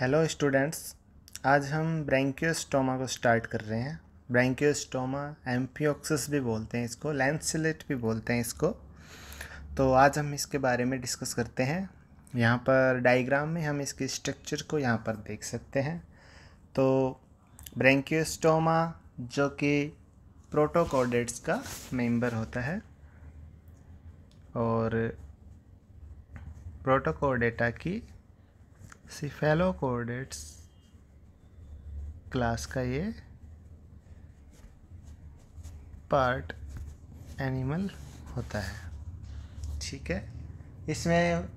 hello students आज हम Branchiostoma को स्टार्ट कर रहे हैं ब्रैंक्योस्टोमा एम्फियोक्सिस भी बोलते हैं इसको लैंसिलेट भी बोलते हैं इसको तो आज हम इसके बारे में डिस्कस करते हैं यहाँ पर डायग्राम में हम इसके स्ट्रक्चर को यहाँ पर देख सकते हैं तो ब्रैंक्योस्टोमा जो कि प्रोटोकॉर्डेट्स का मेम्बर होता है और प्रोटोकॉर्डेटा की सिफेलोकोडेट्स क्लास का ये पार्ट एनिमल होता है ठीक है इसमें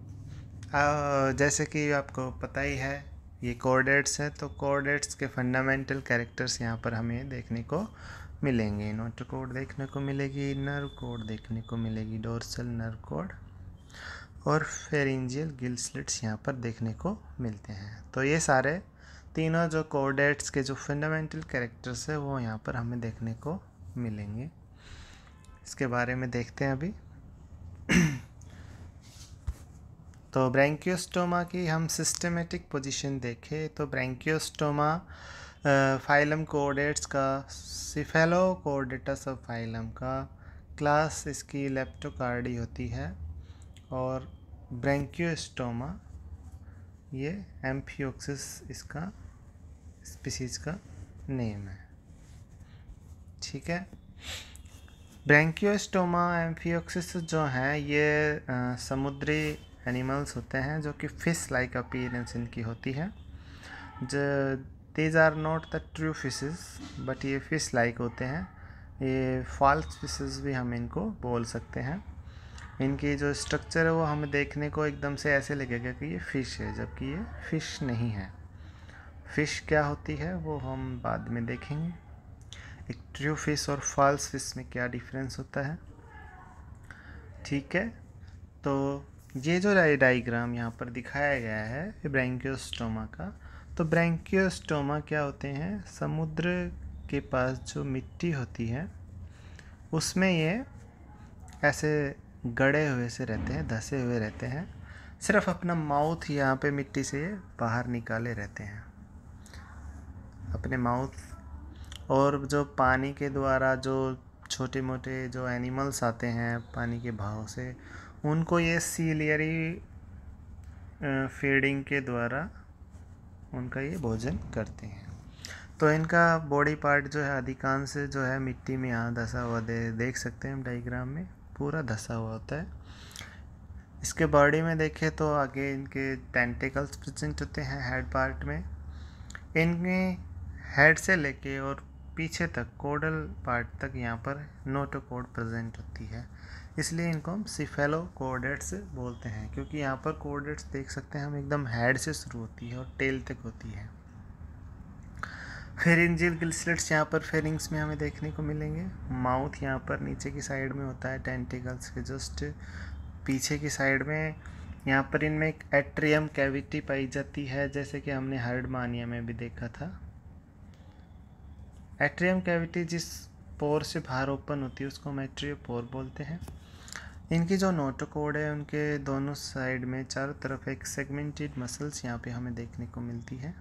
जैसे कि आपको पता ही है ये कोर्डेट्स हैं तो कोर्डेट्स के फंडामेंटल कैरेक्टर्स यहाँ पर हमें देखने को मिलेंगे कोड देखने को मिलेगी नर्व कोड देखने को मिलेगी डोर्सल नर्व कोड और फेरेंजियल गिल स्लिट्स यहाँ पर देखने को मिलते हैं तो ये सारे तीनों जो कोडेट्स के जो फंडामेंटल कैरेक्टर्स है वो यहाँ पर हमें देखने को मिलेंगे इसके बारे में देखते हैं अभी तो ब्रैंक्योस्टोमा की हम सिस्टमेटिक पोजीशन देखें तो ब्रैंक्योस्टोमा फाइलम कोडेट्स का सिफेलो कोडेटस ऑफ फाइलम का क्लास इसकी लेप्टोकार्डी होती है और ब्रेंक्योस्टोमा ये एम्फियोक्सिस इसका स्पीसीज का नेम है ठीक है ब्रेंक्योस्टोमा एम्फियोक्सिस जो हैं ये आ, समुद्री एनिमल्स होते हैं जो कि फ़िश लाइक अपीयरेंस इनकी होती है जो these are not the true fishes but ये फ़िश लाइक होते हैं ये फॉल्स फिशेस भी हम इनको बोल सकते हैं इनकी जो स्ट्रक्चर है वो हमें देखने को एकदम से ऐसे लगेगा कि ये फ़िश है जबकि ये फ़िश नहीं है फ़िश क्या होती है वो हम बाद में देखेंगे एक ट्रू फिश और फॉल्स फिश में क्या डिफरेंस होता है ठीक है तो ये जो डाइग्राम यहाँ पर दिखाया गया है ब्रैंकियोस्टोमा का तो ब्रैंकियोस्टोमा क्या होते हैं समुद्र के पास जो मिट्टी होती है उसमें ये ऐसे गड़े हुए से रहते हैं धसे हुए रहते हैं सिर्फ अपना माउथ यहाँ पे मिट्टी से बाहर निकाले रहते हैं अपने माउथ और जो पानी के द्वारा जो छोटे मोटे जो एनिमल्स आते हैं पानी के भाव से उनको ये सीलियरी फीडिंग के द्वारा उनका ये भोजन करते हैं तो इनका बॉडी पार्ट जो है अधिकांश जो है मिट्टी में यहाँ धसा हुआ दे देख सकते हैं हम डाइग्राम में पूरा धसा हुआ होता है इसके बॉडी में देखें तो आगे इनके टेंटिकल्स प्रेजेंट होते हैं हेड पार्ट में इनके हेड से लेके और पीछे तक कोडल पार्ट तक यहाँ पर नोटोकोड प्रेजेंट होती है इसलिए इनको हम सिफेलो कोडेट्स बोलते हैं क्योंकि यहाँ पर कोडेट्स देख सकते हैं हम एकदम हेड से शुरू होती है और टेल तक होती है फेरेंजियल ग्लिसलेट्स यहाँ पर फेरिंग्स में हमें देखने को मिलेंगे माउथ यहाँ पर नीचे की साइड में होता है टेंटिकल्स के जस्ट पीछे की साइड में यहाँ पर इनमें एक एट्रियम कैविटी पाई जाती है जैसे कि हमने हर्ड मानिया में भी देखा था एट्रियम कैविटी जिस पोर से बाहर ओपन होती है उसको हम पोर बोलते हैं इनकी जो नोटोकोड है उनके दोनों साइड में चारों तरफ एक सेगमेंटेड मसल्स यहाँ पे हमें देखने को मिलती है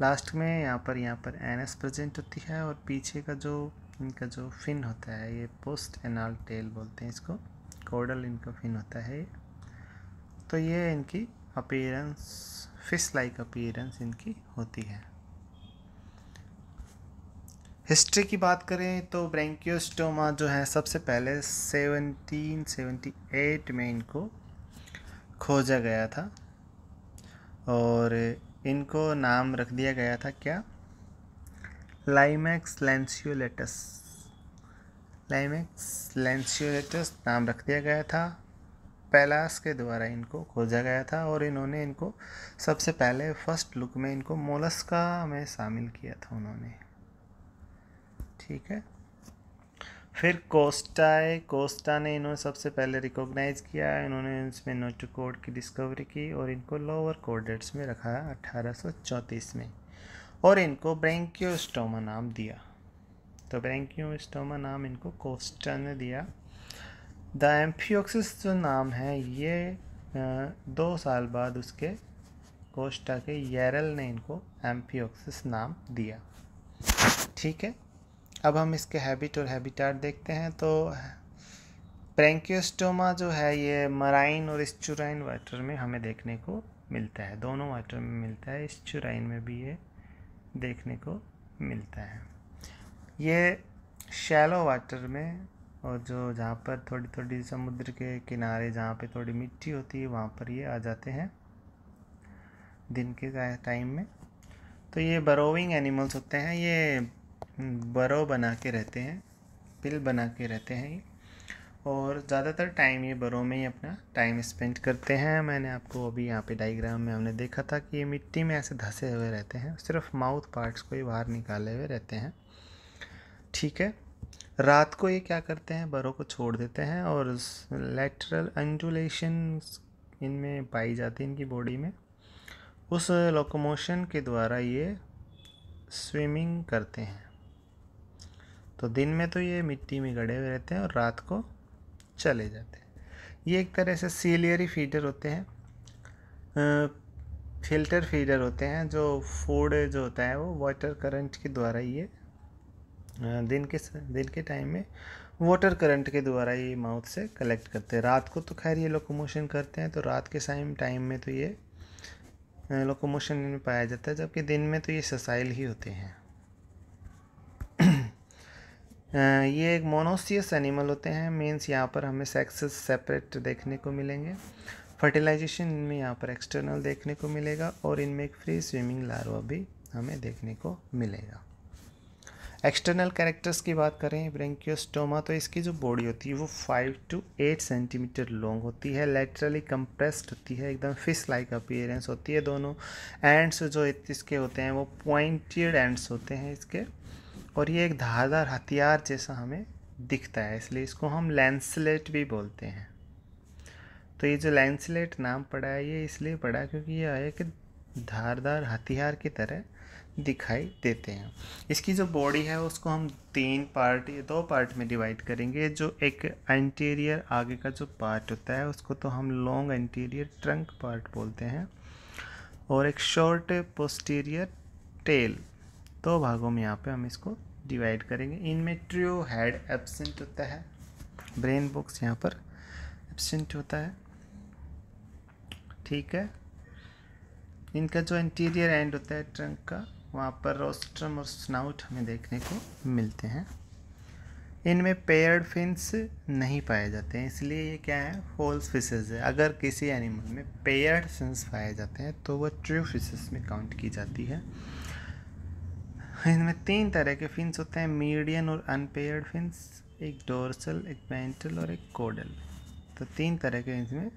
लास्ट में यहाँ पर यहाँ पर एन एस प्रजेंट होती है और पीछे का जो इनका जो फिन होता है ये पोस्ट एनाल टेल बोलते हैं इसको कोडल इनका फिन होता है तो ये इनकी अपीयरेंस फिश लाइक अपीयरेंस इनकी होती है हिस्ट्री की बात करें तो ब्रेंक्योस्टोमा जो है सबसे पहले 1778 में इनको खोजा गया था और इनको नाम रख दिया गया था क्या लाइमैक्स लेंसियोलेटस लाइमैक्स लेंसियोलेटस नाम रख दिया गया था पैलास के द्वारा इनको खोजा गया था और इन्होंने इनको सबसे पहले फर्स्ट लुक में इनको मोलस्का में शामिल किया था उन्होंने ठीक है फिर कोस्टा है कोस्टा ने इन्होंने सबसे पहले रिकॉग्नाइज़ किया इन्होंने इसमें नोट कोड की डिस्कवरी की और इनको लोअर कोडेट्स में रखा अठारह में और इनको ब्रेंक्योस्टोमा नाम दिया तो ब्रेंक्योस्टोमा नाम इनको कोस्टा ने दिया द एम्फियोक्सिस जो नाम है ये दो साल बाद उसके कोस्टा के यरल ने इनको एम्फियोक्सिस नाम दिया ठीक है अब हम इसके हैबिट और हैबिटाट देखते हैं तो प्रेंक्योस्टोमा जो है ये मराइन और स्चुराइन वाटर में हमें देखने को मिलता है दोनों वाटर में मिलता है स्चुराइन में भी ये देखने को मिलता है ये शैलो वाटर में और जो जहाँ पर थोड़ी थोड़ी समुद्र के किनारे जहाँ पे थोड़ी मिट्टी होती है वहाँ पर ये आ जाते हैं दिन के टाइम में तो ये बरोविंग एनिमल्स होते हैं ये बरो बना के रहते हैं पिल बना के रहते हैं और ज़्यादातर टाइम ये बरो में ही अपना टाइम स्पेंड करते हैं मैंने आपको अभी यहाँ पे डायग्राम में हमने देखा था कि ये मिट्टी में ऐसे धसे हुए रहते हैं सिर्फ माउथ पार्ट्स को ही बाहर निकाले हुए रहते हैं ठीक है रात को ये क्या करते हैं बरो को छोड़ देते हैं और लेटरल अंजुलेशन इनमें पाई जाती है इनकी बॉडी में उस लोकोमोशन के द्वारा ये स्विमिंग करते हैं तो दिन में तो ये मिट्टी में गड़े हुए रहते हैं और रात को चले जाते हैं ये एक तरह से सीलियरी फीडर होते हैं फिल्टर फीडर होते हैं जो फूड जो होता है वो वाटर करंट के द्वारा ये दिन के दिन के टाइम में वाटर करंट के द्वारा ये माउथ से कलेक्ट करते हैं रात को तो खैर ये लोकोमोशन करते हैं तो रात के साइम टाइम में तो ये लोकोमोशन में पाया जाता है जबकि दिन में तो ये ससाइल ही होते हैं ये एक मोनोसियस एनिमल होते हैं मीन्स यहाँ पर हमें सेक्सेस सेपरेट देखने को मिलेंगे फर्टिलाइजेशन इनमें यहाँ पर एक्सटर्नल देखने को मिलेगा और इनमें एक फ्री स्विमिंग लार्वा भी हमें देखने को मिलेगा एक्सटर्नल कैरेक्टर्स की बात करें ब्रेंकियोस्टोमा तो इसकी जो बॉडी होती है वो five to eight centimetre long होती है लेटरली कंप्रेस्ड होती है एकदम फिश लाइक अपीयरेंस होती है दोनों एंड्स जो इसके होते हैं वो पॉइंटेड एंड्स होते हैं इसके और ये एक धारदार हथियार जैसा हमें दिखता है इसलिए इसको हम लैंसलेट भी बोलते हैं तो ये जो लैंसलेट नाम पड़ा है ये इसलिए पड़ा क्योंकि यह एक धारदार हथियार की तरह दिखाई देते हैं इसकी जो बॉडी है उसको हम तीन पार्ट या दो पार्ट में डिवाइड करेंगे जो एक इंटीरियर आगे का जो पार्ट होता है उसको तो हम लॉन्ग इंटीरियर ट्रंक पार्ट बोलते हैं और एक शॉर्ट पोस्टीरियर टेल दो भागों में यहाँ पे हम इसको डिवाइड करेंगे इनमें ट्रियो हेड एबसेंट होता है ब्रेन बॉक्स यहाँ पर एबसेंट होता है ठीक है इनका जो इंटीरियर एंड होता है ट्रंक का वहाँ पर रोस्ट्रम और स्नाउट हमें देखने को मिलते हैं इनमें पेयर्ड फिन्स नहीं पाए जाते हैं इसलिए ये क्या है फॉल्स फिशेज है अगर किसी एनिमल में पेयर्ड फिन्स पाए जाते हैं तो वह ट्रू फिशेज में काउंट की जाती है इनमें तीन तरह के फिन्स होते हैं मीडियन और अनपेयर्ड फिन्स एक डोर्सल एक पेंटल और एक कोडल तो तीन तरह के इसमें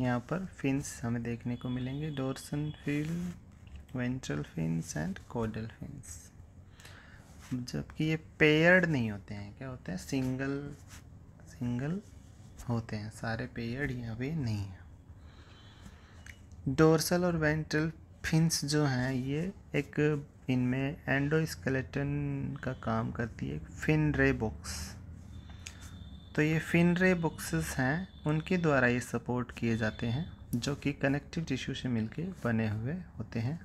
यहाँ पर फिन्स हमें देखने को मिलेंगे dorsal fin ventral fins and caudal fins जबकि ये पेयर्ड नहीं होते हैं क्या होते हैं सिंगल सिंगल होते हैं सारे पेयर्ड यहाँ पे नहीं हैं डोरसल और वेंट्रल फिन्स जो हैं ये एक इनमें में एंडोस्केलेटन का काम करती है फिन रे बुक्स तो ये फिन रे बुक्सेस हैं उनके द्वारा ये सपोर्ट किए जाते हैं जो कि कनेक्टिव टिश्यू से मिलके बने हुए होते हैं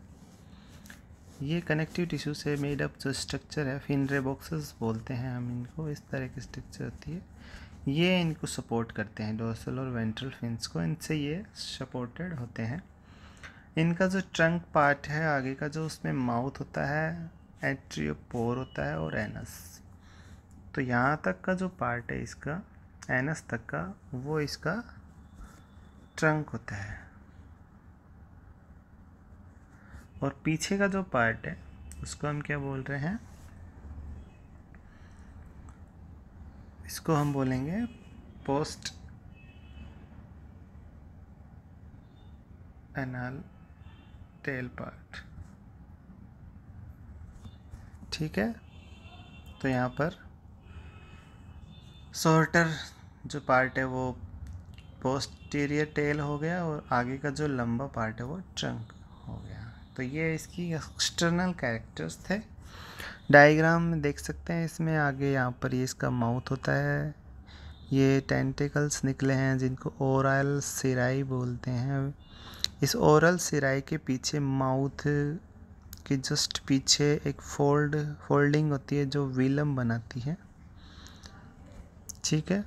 ये कनेक्टिव टिश्यू से मेड अप जो स्ट्रक्चर है फिन रे बॉक्सेस बोलते हैं हम इनको इस तरह की स्ट्रक्चर होती है ये इनको सपोर्ट करते हैं डोसल और वेंट्रल फिन्स को इनसे ये सपोर्टेड होते हैं इनका जो ट्रंक पार्ट है आगे का जो उसमें माउथ होता है एट्रियोपोर होता है और एनस तो यहाँ तक का जो पार्ट है इसका एनस तक का वो इसका ट्रंक होता है और पीछे का जो पार्ट है उसको हम क्या बोल रहे हैं इसको हम बोलेंगे पोस्ट एनाल टेल पार्ट ठीक है तो यहाँ पर सॉर्टर जो पार्ट है वो पोस्टीरियर टेल हो गया और आगे का जो लंबा पार्ट है वो ट्रंक हो गया तो ये इसकी एक्सटर्नल कैरेक्टर्स थे डायग्राम में देख सकते हैं इसमें आगे यहाँ पर ये इसका माउथ होता है ये टेंटिकल्स निकले हैं जिनको ओरल सिराई बोलते हैं इस ओरल सिराई के पीछे माउथ के जस्ट पीछे एक फोल्ड फोल्डिंग होती है जो विलम बनाती है ठीक है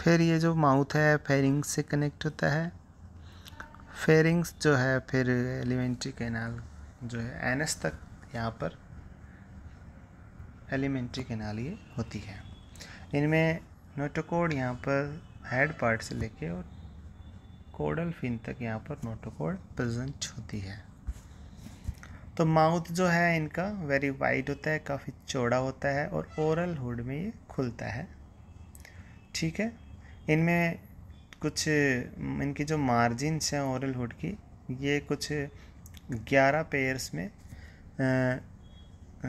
फिर ये जो माउथ है फेरिंग से कनेक्ट होता है फेरिंग्स जो है फिर एलिमेंट्री कैनाल जो है एनएस तक यहाँ पर एलिमेंट्री कैनाल ये होती है इनमें नोटोकोड यहाँ पर हेड पार्ट से लेके और कोडल फिन तक यहाँ पर नोटोकोड प्रेजेंट होती है तो माउथ जो है इनका वेरी वाइड होता है काफ़ी चौड़ा होता है और ओरल हुड में ये खुलता है ठीक है इनमें कुछ इनकी जो मार्जिन्स हैं ओरल हुड की ये कुछ ग्यारह पेयर्स में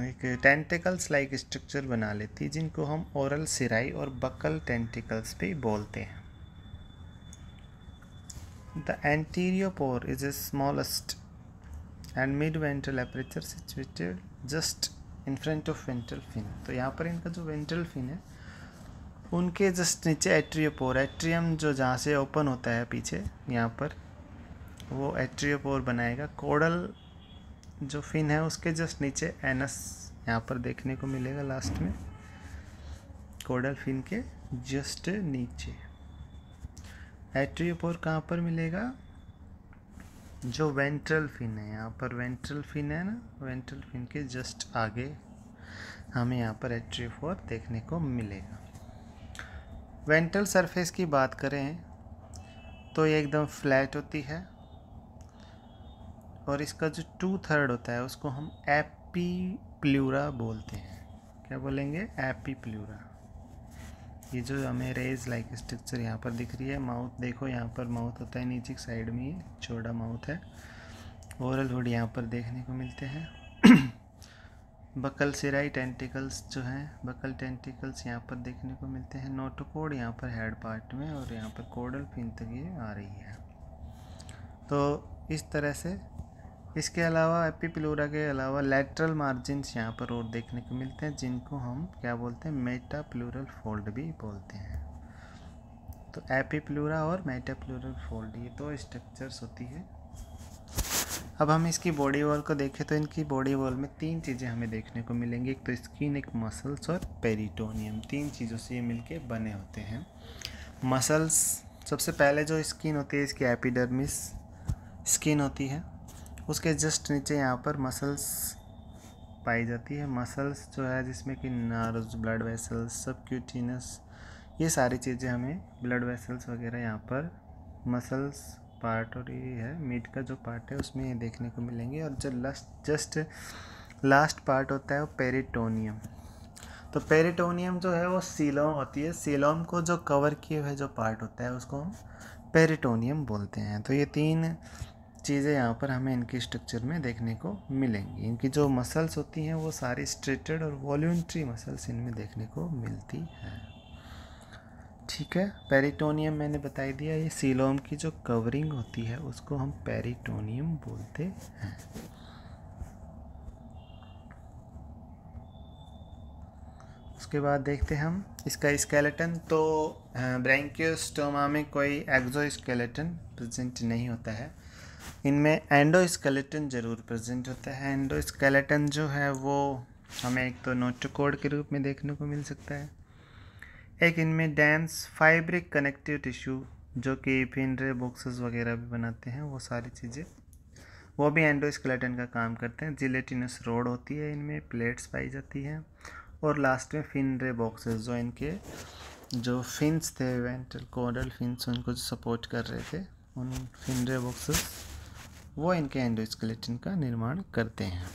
एक टेंटिकल्स लाइक स्ट्रक्चर बना लेती है जिनको हम ओरल सिराई और बकल टेंटिकल्स भी बोलते हैं The anterior pore is the smallest and mid ventral aperture situated just in front of ventral fin तो यहाँ पर इनका जो ventral फिन है उनके जस्ट नीचे एट्रियोपोर एट्रियम जो जहाँ से ओपन होता है पीछे यहाँ पर वो एट्रियोपोर बनाएगा कोडल जो फिन है उसके जस्ट नीचे एनस यहाँ पर देखने को मिलेगा लास्ट में कोडल फिन के जस्ट नीचे एट्रियोपोर कहाँ पर मिलेगा जो वेंट्रल फिन है यहाँ पर वेंट्रल फिन है ना वेंट्रल फिन के जस्ट आगे हमें यहाँ पर एट्रियोफोर देखने को मिलेगा वेंट्रल सरफेस की बात करें तो ये एकदम फ्लैट होती है और इसका जो टू थर्ड होता है उसको हम एपी प्लूरा बोलते हैं क्या बोलेंगे एपी प्लूरा ये जो हमें रेज लाइक स्ट्रक्चर यहाँ पर दिख रही है माउथ देखो यहाँ पर माउथ होता है नीचे साइड में छोटा माउथ है ओरल हुड यहाँ पर देखने को मिलते हैं बकल सिराई टेंटिकल्स जो हैं बकल टेंटिकल्स यहाँ पर देखने को मिलते हैं नोटोकोड यहाँ पर हेड पार्ट में और यहाँ पर कोडल फिन तक ये आ रही है तो इस तरह से इसके अलावा एपी पिलोरा के अलावा लेटरल मार्जिन्स यहाँ पर और देखने को मिलते हैं जिनको हम क्या बोलते हैं मेटा प्लूरल फोल्ड भी बोलते हैं तो एपी प्लोरा और मेटा प्लोरल फोल्ड ये दो स्ट्रक्चर्स होती है अब हम इसकी बॉडी वॉल को देखें तो इनकी बॉडी वॉल में तीन चीज़ें हमें देखने को मिलेंगी एक तो स्किन एक मसल्स और पेरिटोनियम तीन चीज़ों से ये मिलके बने होते हैं मसल्स सबसे पहले जो स्किन होती है इसकी एपिडर्मिस स्किन होती है उसके जस्ट नीचे यहाँ पर मसल्स पाई जाती है मसल्स जो है जिसमें कि नर्व्स ब्लड वेसल्स सबक्यूटिनस ये सारी चीज़ें हमें ब्लड वेसल्स वगैरह यहाँ पर मसल्स पार्ट और ये है मीट का जो पार्ट है उसमें ये देखने को मिलेंगे और जो लास्ट जस्ट लास्ट पार्ट होता है वो पेरिटोनियम तो पेरिटोनियम जो है वो सीलोम होती है सीलोम को जो कवर किए हुए जो पार्ट होता है उसको हम पेरिटोनियम बोलते हैं तो ये तीन चीज़ें यहाँ पर हमें इनके स्ट्रक्चर में देखने को मिलेंगी इनकी जो मसल्स होती हैं वो सारी स्ट्रेटेड और वॉल्यूंट्री मसल्स इनमें देखने को मिलती हैं ठीक है पेरिटोनियम मैंने बताई दिया ये सीलोम की जो कवरिंग होती है उसको हम पेरिटोनियम बोलते हैं उसके बाद देखते हैं हम इसका स्केलेटन तो ब्रैंक्योस्टोमा में कोई स्केलेटन प्रेजेंट नहीं होता है इनमें एंडोस्केलेटन ज़रूर प्रेजेंट होता है एंडोस्केलेटन जो है वो हमें एक तो नोटोकोड के रूप में देखने को मिल सकता है एक इनमें डेंस फाइब्रिक कनेक्टिव टिश्यू जो कि फिनरे बॉक्सेस वगैरह भी बनाते हैं वो सारी चीज़ें वो भी एंडोस्केलेटन का काम करते हैं जिलेटिनस रोड होती है इनमें प्लेट्स पाई जाती हैं और लास्ट में फिनरे बॉक्सेस जो इनके जो फिन्स थे वेंट्रल कोडल फिन्स उनको सपोर्ट कर रहे थे उन फिनरे बॉक्सेस वो इनके एंडोस्केलेटन का निर्माण करते हैं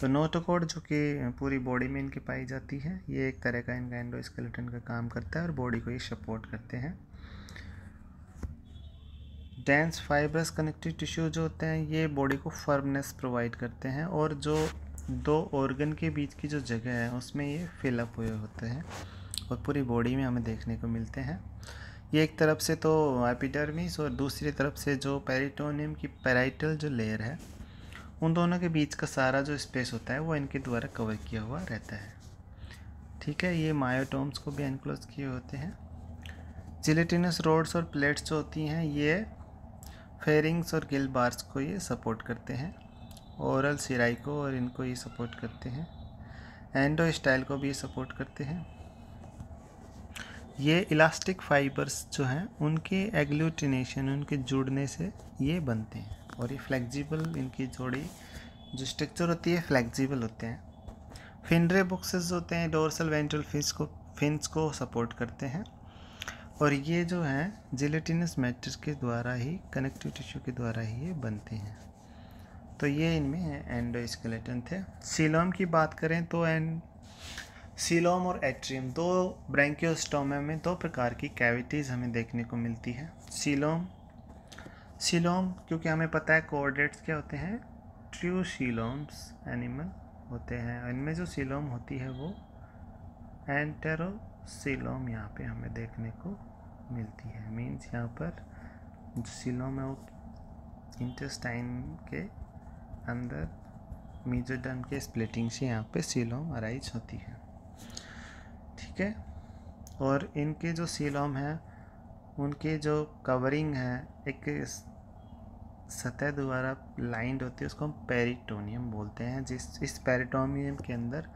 तो नोटोकोड जो कि पूरी बॉडी में इनकी पाई जाती है ये एक तरह का इनका एंडोस्केलेटन का काम करता है और बॉडी को ये सपोर्ट करते हैं डेंस फाइब्रस कनेक्टिव टिश्यू जो होते हैं ये बॉडी को फर्मनेस प्रोवाइड करते हैं और जो दो ऑर्गन के बीच की जो जगह है उसमें ये फिलअप हुए होते हैं और पूरी बॉडी में हमें देखने को मिलते हैं ये एक तरफ से तो एपिडर्मिस और दूसरी तरफ से जो पेरिटोनियम की पेराइटल जो लेयर है उन दोनों के बीच का सारा जो स्पेस होता है वो इनके द्वारा कवर किया हुआ रहता है ठीक है ये मायोटोम्स को भी एनक्लोज किए होते हैं जिलेटिनस रोड्स और प्लेट्स जो होती हैं ये फेरिंग्स और गिल बार्स को ये सपोर्ट करते हैं ओरल सिराई को और इनको ये सपोर्ट करते हैं एंडो स्टाइल को भी सपोर्ट करते हैं ये इलास्टिक फाइबर्स जो हैं उनके एग्लूटिनेशन उनके जुड़ने से ये बनते हैं और ये फ्लेक्जिबल इनकी जोड़ी जो स्ट्रक्चर होती है फ्लेक्जिबल होते हैं फिनरे बॉक्सेस होते हैं डोरसल वेंट्रल फिंस को फिंस को सपोर्ट करते हैं और ये जो हैं जिलेटिनस मैटर के द्वारा ही कनेक्टिव टिश्यू के द्वारा ही ये बनते हैं तो ये इनमें एंडो थे सीलोम की बात करें तो एंड सीलोम और एट्रियम दो ब्रैंकियोस्टोमा में दो प्रकार की कैविटीज़ हमें देखने को मिलती है सीलोम सीलोम क्योंकि हमें पता है कोऑर्डिनेट्स क्या होते हैं ट्रू सीलोम्स एनिमल होते हैं इनमें जो सीलोम होती है वो एंटेरो सिलोम यहाँ पे हमें देखने को मिलती है मीन्स यहाँ पर जो सीलोम है वो इंटेस्टाइन के अंदर मीजोडर्म के स्प्लिटिंग से यहाँ पे सीलोम अराइज होती है ठीक है और इनके जो सीलॉम हैं उनके जो कवरिंग है एक सतह द्वारा लाइंड होती है उसको हम पेरिटोनियम बोलते हैं जिस इस पेरिटोनियम के अंदर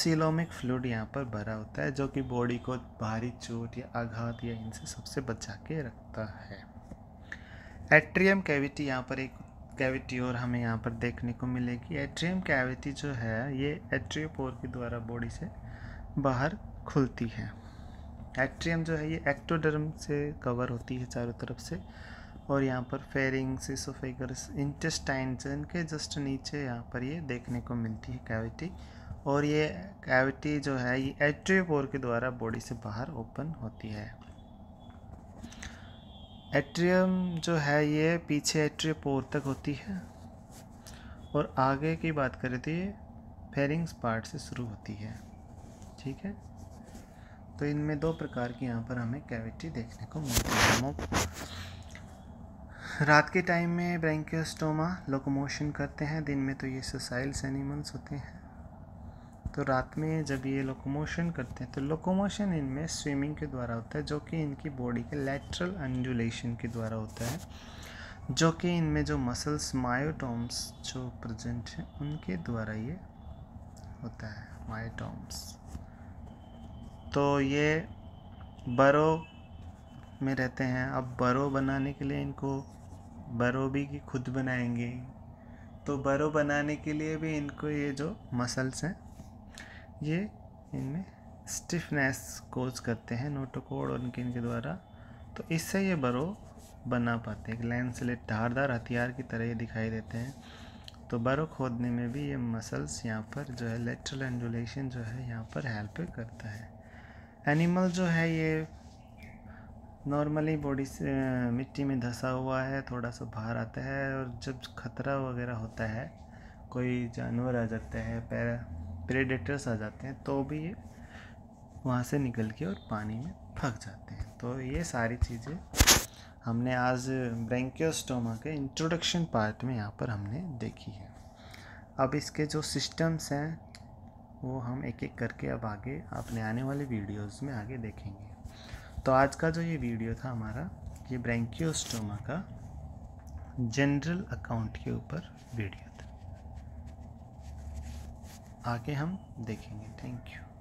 सिलोमिक फ्लूड यहाँ पर भरा होता है जो कि बॉडी को भारी चोट या आघात या इनसे सबसे बचा के रखता है एट्रियम कैविटी यहाँ पर एक कैविटी और हमें यहाँ पर देखने को मिलेगी एट्रियम कैविटी जो है ये एट्रियोपोर के द्वारा बॉडी से बाहर खुलती है एक्ट्रियम जो है ये एक्टोडर्म से कवर होती है चारों तरफ से और यहाँ पर फेरिंग्स इसोफेगस इंटेस्टाइन इनके जस्ट नीचे यहाँ पर ये देखने को मिलती है कैविटी और ये कैविटी जो है ये एट्रियोपोर के द्वारा बॉडी से बाहर ओपन होती है एट्रियम जो है ये पीछे एट्रियोपोर तक होती है और आगे की बात करें तो ये फेरिंग्स पार्ट से शुरू होती है ठीक है तो इनमें दो प्रकार की यहाँ पर हमें कैविटी देखने को मिलती है रात के टाइम में ब्रेंक्योस्टोमा लोकोमोशन करते हैं दिन में तो ये सोसाइल्स एनिमल्स होते हैं तो रात में जब ये लोकोमोशन करते हैं तो लोकोमोशन इनमें स्विमिंग के द्वारा होता है जो कि इनकी बॉडी के लेटरल अंजुलेशन के द्वारा होता है जो कि इनमें जो मसल्स मायोटोम्स जो प्रजेंट हैं उनके द्वारा ये होता है मायोटोम्स तो ये बरो में रहते हैं अब बरो बनाने के लिए इनको बरो भी की खुद बनाएंगे तो बरो बनाने के लिए भी इनको ये जो मसल्स हैं ये इनमें स्टिफनेस कोज करते हैं नोटोकोड और इनके इनके द्वारा तो इससे ये बरो बना पाते हैं ग्लैंसलेट धारदार हथियार की तरह ये दिखाई देते हैं तो बरो खोदने में भी ये मसल्स यहाँ पर जो है लेटरल एंडुलेशन जो है यहाँ पर हेल्प करता है एनिमल जो है ये नॉर्मली बॉडी से मिट्टी में धंसा हुआ है थोड़ा सा बाहर आता है और जब खतरा वगैरह होता है कोई जानवर आ जाते हैं पैरा प्रेडेटर्स आ जाते हैं तो भी ये वहाँ से निकल के और पानी में फंक जाते हैं तो ये सारी चीज़ें हमने आज ब्रैंकियोस्टोमा के इंट्रोडक्शन पार्ट में यहाँ पर हमने देखी है अब इसके जो सिस्टम्स हैं वो हम एक एक करके अब आगे अपने आने वाले वीडियोस में आगे देखेंगे तो आज का जो ये वीडियो था हमारा ये ब्रैंकियोस्टोमा का जनरल अकाउंट के ऊपर वीडियो था आगे हम देखेंगे थैंक यू